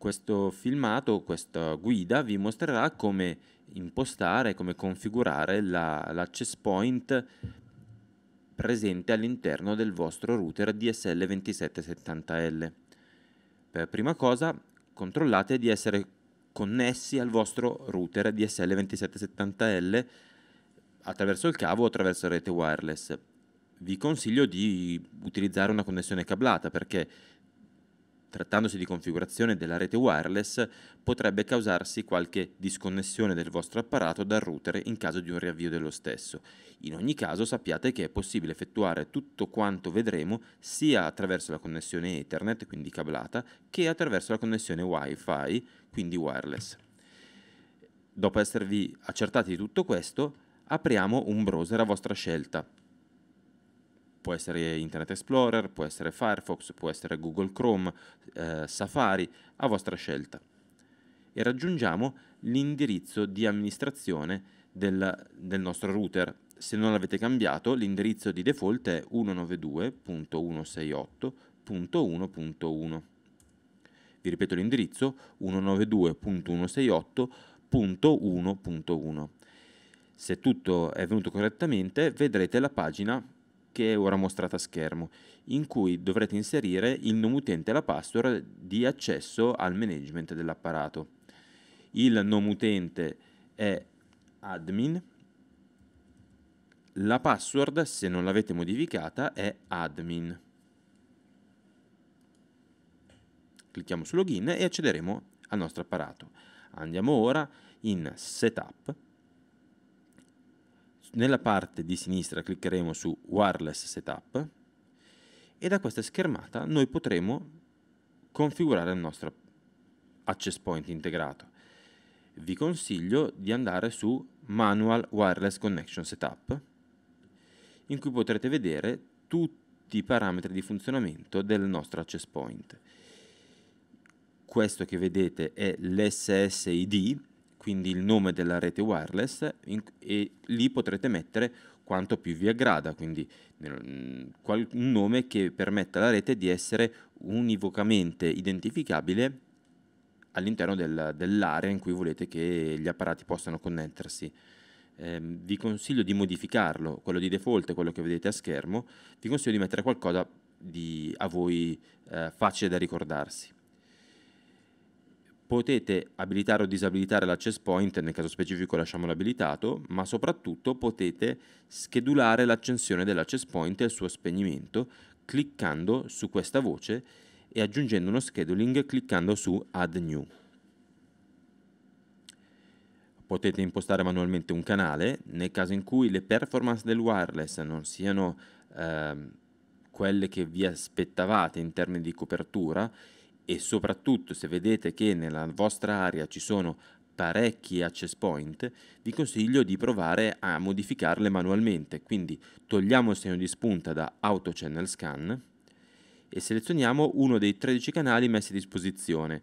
Questo filmato, questa guida vi mostrerà come impostare, come configurare la, l'access point presente all'interno del vostro router DSL2770L. Per prima cosa controllate di essere connessi al vostro router DSL2770L attraverso il cavo o attraverso la rete wireless. Vi consiglio di utilizzare una connessione cablata perché trattandosi di configurazione della rete wireless, potrebbe causarsi qualche disconnessione del vostro apparato dal router in caso di un riavvio dello stesso. In ogni caso sappiate che è possibile effettuare tutto quanto vedremo sia attraverso la connessione Ethernet, quindi cablata, che attraverso la connessione Wi-Fi, quindi wireless. Dopo esservi accertati di tutto questo, apriamo un browser a vostra scelta può essere Internet Explorer, può essere Firefox, può essere Google Chrome, eh, Safari, a vostra scelta. E raggiungiamo l'indirizzo di amministrazione del, del nostro router. Se non l'avete cambiato, l'indirizzo di default è 192.168.1.1. Vi ripeto l'indirizzo 192.168.1.1. Se tutto è venuto correttamente, vedrete la pagina che è ora mostrata a schermo, in cui dovrete inserire il nome utente e la password di accesso al management dell'apparato. Il nome utente è admin, la password, se non l'avete modificata, è admin. Clicchiamo su login e accederemo al nostro apparato. Andiamo ora in setup nella parte di sinistra cliccheremo su Wireless Setup e da questa schermata noi potremo configurare il nostro access point integrato. Vi consiglio di andare su Manual Wireless Connection Setup in cui potrete vedere tutti i parametri di funzionamento del nostro access point. Questo che vedete è l'SSID quindi il nome della rete wireless, in, e lì potrete mettere quanto più vi aggrada, quindi mm, un nome che permetta alla rete di essere univocamente identificabile all'interno del, dell'area in cui volete che gli apparati possano connettersi. Eh, vi consiglio di modificarlo, quello di default è quello che vedete a schermo, vi consiglio di mettere qualcosa di, a voi eh, facile da ricordarsi potete abilitare o disabilitare l'access point, nel caso specifico lasciamolo abilitato, ma soprattutto potete schedulare l'accensione dell'access point e il suo spegnimento cliccando su questa voce e aggiungendo uno scheduling cliccando su Add New. Potete impostare manualmente un canale, nel caso in cui le performance del wireless non siano eh, quelle che vi aspettavate in termini di copertura, e soprattutto se vedete che nella vostra area ci sono parecchi access point, vi consiglio di provare a modificarle manualmente. Quindi togliamo il segno di spunta da Auto Channel Scan e selezioniamo uno dei 13 canali messi a disposizione.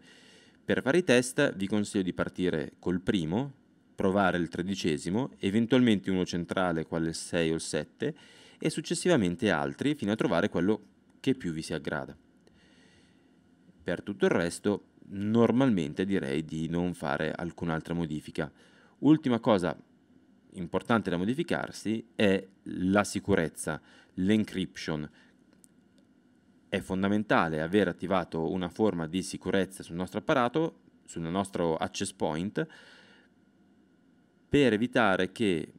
Per fare i test vi consiglio di partire col primo, provare il tredicesimo, eventualmente uno centrale quale il 6 o il 7 e successivamente altri fino a trovare quello che più vi si aggrada. Per tutto il resto normalmente direi di non fare alcun'altra modifica. Ultima cosa importante da modificarsi è la sicurezza, l'encryption. È fondamentale avere attivato una forma di sicurezza sul nostro apparato, sul nostro access point, per evitare che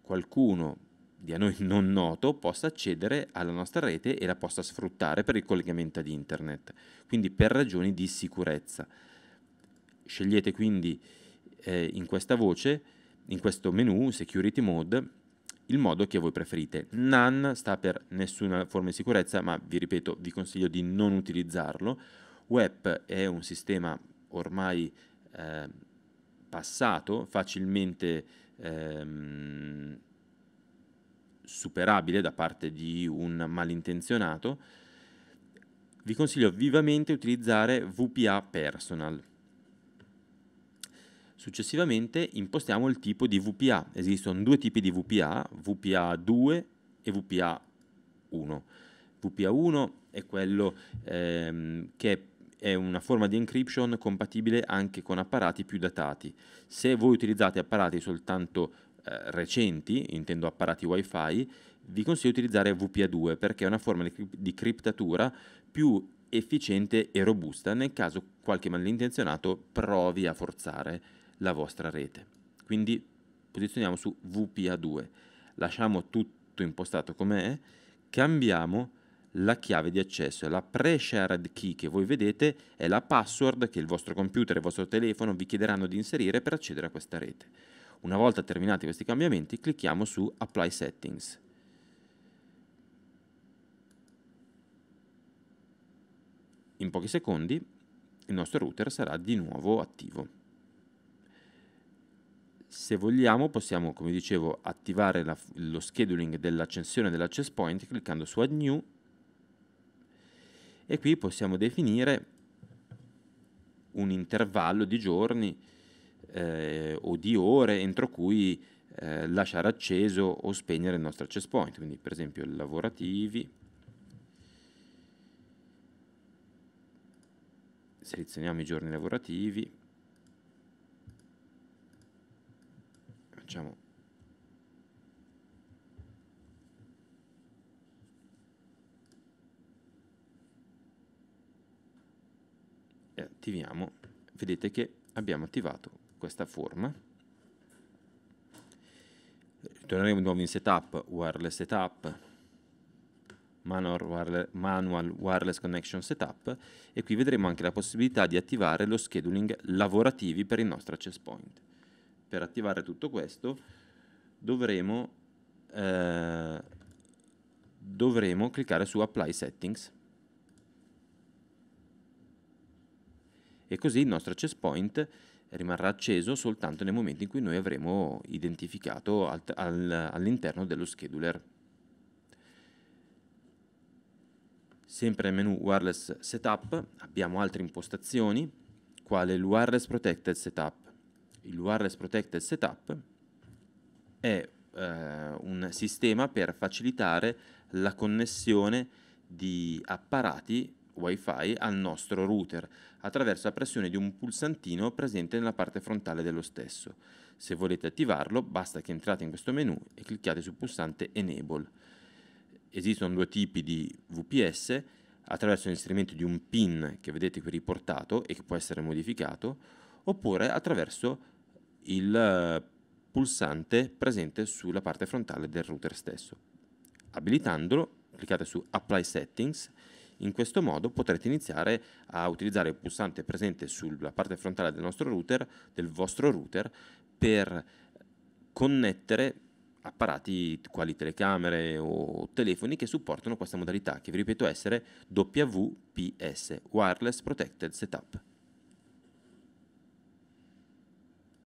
qualcuno di a noi non noto possa accedere alla nostra rete e la possa sfruttare per il collegamento ad internet, quindi per ragioni di sicurezza. Scegliete quindi eh, in questa voce, in questo menu Security Mode, il modo che voi preferite. None sta per nessuna forma di sicurezza, ma vi ripeto, vi consiglio di non utilizzarlo. Web è un sistema ormai eh, passato, facilmente... Ehm, superabile da parte di un malintenzionato, vi consiglio vivamente di utilizzare VPA Personal. Successivamente impostiamo il tipo di VPA. Esistono due tipi di VPA, VPA 2 e VPA 1. VPA 1 è quello ehm, che è una forma di encryption compatibile anche con apparati più datati. Se voi utilizzate apparati soltanto eh, recenti, intendo apparati wifi, vi consiglio di utilizzare VPA2 perché è una forma di criptatura più efficiente e robusta nel caso qualche malintenzionato provi a forzare la vostra rete. Quindi posizioniamo su VPA2, lasciamo tutto impostato come è, cambiamo la chiave di accesso, la pre-shared key che voi vedete è la password che il vostro computer e il vostro telefono vi chiederanno di inserire per accedere a questa rete. Una volta terminati questi cambiamenti clicchiamo su Apply Settings. In pochi secondi il nostro router sarà di nuovo attivo. Se vogliamo possiamo, come dicevo, attivare la, lo scheduling dell'accensione dell'access point cliccando su Add New e qui possiamo definire un intervallo di giorni eh, o di ore entro cui eh, lasciare acceso o spegnere il nostro access point, quindi per esempio lavorativi, selezioniamo i giorni lavorativi, facciamo e attiviamo, vedete che abbiamo attivato questa forma. Torneremo di nuovo in setup, wireless setup, manual wireless connection setup e qui vedremo anche la possibilità di attivare lo scheduling lavorativi per il nostro access point. Per attivare tutto questo dovremo, eh, dovremo cliccare su apply settings e così il nostro access point rimarrà acceso soltanto nel momento in cui noi avremo identificato al- all'interno dello scheduler. Sempre nel menu Wireless Setup abbiamo altre impostazioni, quale il Wireless Protected Setup. Il Wireless Protected Setup è eh, un sistema per facilitare la connessione di apparati WiFi al nostro router attraverso la pressione di un pulsantino presente nella parte frontale dello stesso. Se volete attivarlo basta che entrate in questo menu e clicchiate sul pulsante Enable. Esistono due tipi di VPS attraverso l'inserimento di un PIN che vedete qui riportato e che può essere modificato oppure attraverso il eh, pulsante presente sulla parte frontale del router stesso. Abilitandolo cliccate su Apply Settings in questo modo potrete iniziare a utilizzare il pulsante presente sulla parte frontale del, router, del vostro router, per connettere apparati quali telecamere o telefoni che supportano questa modalità che vi ripeto essere WPS Wireless Protected Setup.